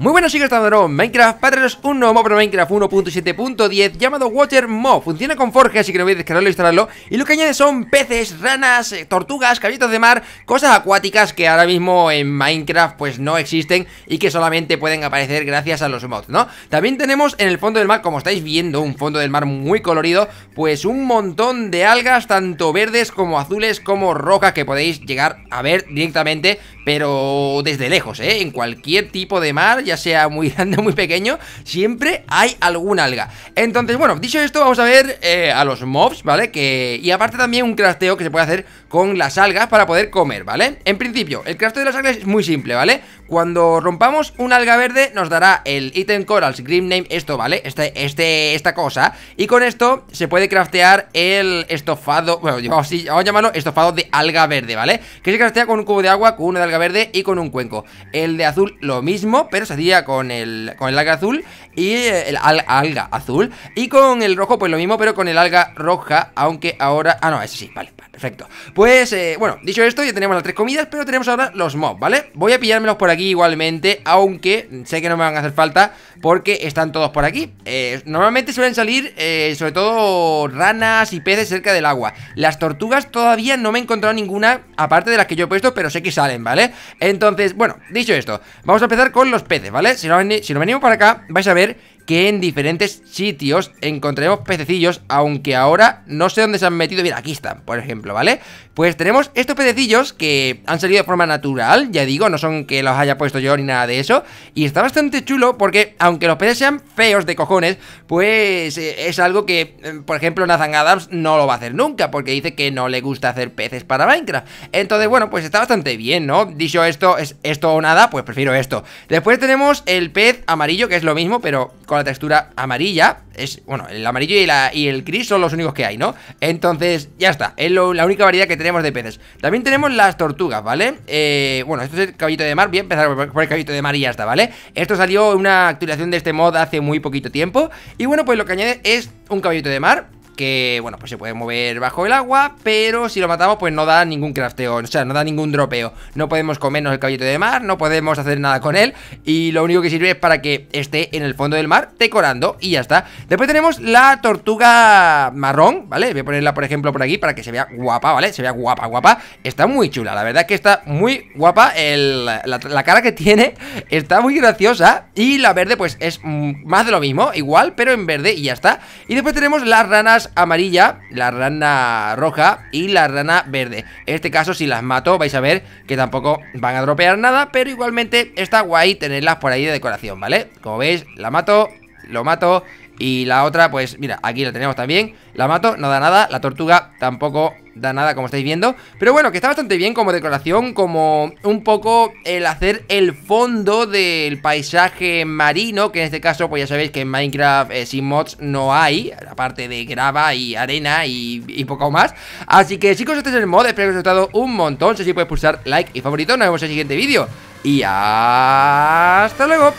Muy buenas chicos, estamos de nuevo en Minecraft para traeros un nuevo mob para Minecraft 1.7.10 llamado Water Mob Funciona con Forge, así que no voy a descargarlo e instalarlo Y lo que añade son peces, ranas, eh, tortugas, caballitos de mar Cosas acuáticas que ahora mismo en Minecraft pues no existen Y que solamente pueden aparecer gracias a los mods, ¿no? También tenemos en el fondo del mar, como estáis viendo, un fondo del mar muy colorido Pues un montón de algas, tanto verdes como azules como rojas Que podéis llegar a ver directamente, pero desde lejos, ¿eh? En cualquier tipo de mar ya sea muy grande o muy pequeño, siempre hay alguna alga. Entonces, bueno, dicho esto, vamos a ver eh, a los mobs, ¿vale? Que... Y aparte también un crafteo que se puede hacer con las algas para poder comer, ¿vale? En principio, el crafteo de las algas es muy simple, ¿vale? Cuando rompamos un alga verde nos dará el ítem Corals Grim Name, esto, ¿vale? Este, este, esta cosa. Y con esto se puede craftear el estofado, bueno, vamos, a llamarlo estofado de alga verde, ¿vale? Que se craftea con un cubo de agua, con una de alga verde y con un cuenco. El de azul lo mismo, pero se con el, con alga azul y eh, el alga azul. Y con el rojo, pues lo mismo, pero con el alga roja, aunque ahora... Ah, no, ese sí, vale, perfecto. Pues, eh, bueno, dicho esto, ya tenemos las tres comidas, pero tenemos ahora los mobs, ¿vale? Voy a pillármelos por aquí igualmente, aunque sé que no me van a hacer falta porque están todos por aquí. Eh, normalmente suelen salir, sobre todo, ranas y peces cerca del agua. Las tortugas todavía no me he encontrado ninguna, aparte de las que yo he puesto, pero sé que salen, ¿vale? Entonces, bueno, dicho esto, vamos a empezar con los peces. ¿vale? Si no, si no venimos para acá, vais a ver que en diferentes sitios Encontremos pececillos, aunque ahora no sé dónde se han metido. Mira, aquí están, por ejemplo, ¿vale? Pues tenemos estos pececillos que han salido de forma natural, ya digo, no son que los haya puesto yo ni nada de eso. Y está bastante chulo porque, aunque los peces sean feos de cojones, pues eh, es algo que, eh, por ejemplo, Nathan Adams no lo va a hacer nunca, porque dice que no le gusta hacer peces para Minecraft. Entonces, bueno, pues está bastante bien, ¿no? Dicho esto, es esto o nada, pues prefiero esto. Después tenemos el pez amarillo, que es lo mismo, pero con la textura amarilla es, bueno, el amarillo y, la, y, el gris son los únicos que hay, ¿no? Entonces, ya está, es la única variedad que tenemos de peces También tenemos las tortugas, ¿vale? Eh, bueno, esto es el caballito de mar, bien, a empezar por el caballito de mar y ya está, ¿vale? Esto salió una actualización de este mod hace muy poquito tiempo Y bueno, pues lo que añade es un caballito de mar que, bueno, pues se puede mover bajo el agua, pero si lo matamos, pues no da ningún crafteo, o sea, no da ningún dropeo. No podemos comernos el caballito de mar, no podemos hacer nada con él, y lo único que sirve es para que esté en el fondo del mar decorando, y ya está. Después tenemos la tortuga marrón, ¿vale? Voy a ponerla, por ejemplo, por aquí para que se vea guapa, ¿vale? Se vea guapa, guapa. Está muy chula, la verdad es que está muy guapa, la, la, cara que tiene está muy graciosa, y la verde, pues es mm, más de lo mismo, igual, pero en verde, y ya está. Y después tenemos las ranas amarilla, la rana roja y la rana verde. En este caso, si las mato, vais a ver que tampoco van a dropear nada, pero igualmente está guay tenerlas por ahí de decoración, ¿vale? Como veis, la mato, lo mato y la otra, pues mira, aquí la tenemos también La mato, no da nada, la tortuga tampoco da nada como estáis viendo Pero bueno, que está bastante bien como decoración Como un poco el hacer el fondo del paisaje marino Que en este caso, pues ya sabéis que en Minecraft eh, sin mods no hay Aparte de grava y arena y, poco más Así que chicos, este es el mod, espero que os haya gustado un montón Si así podéis pulsar like y favorito Nos vemos en el siguiente vídeo Y hasta luego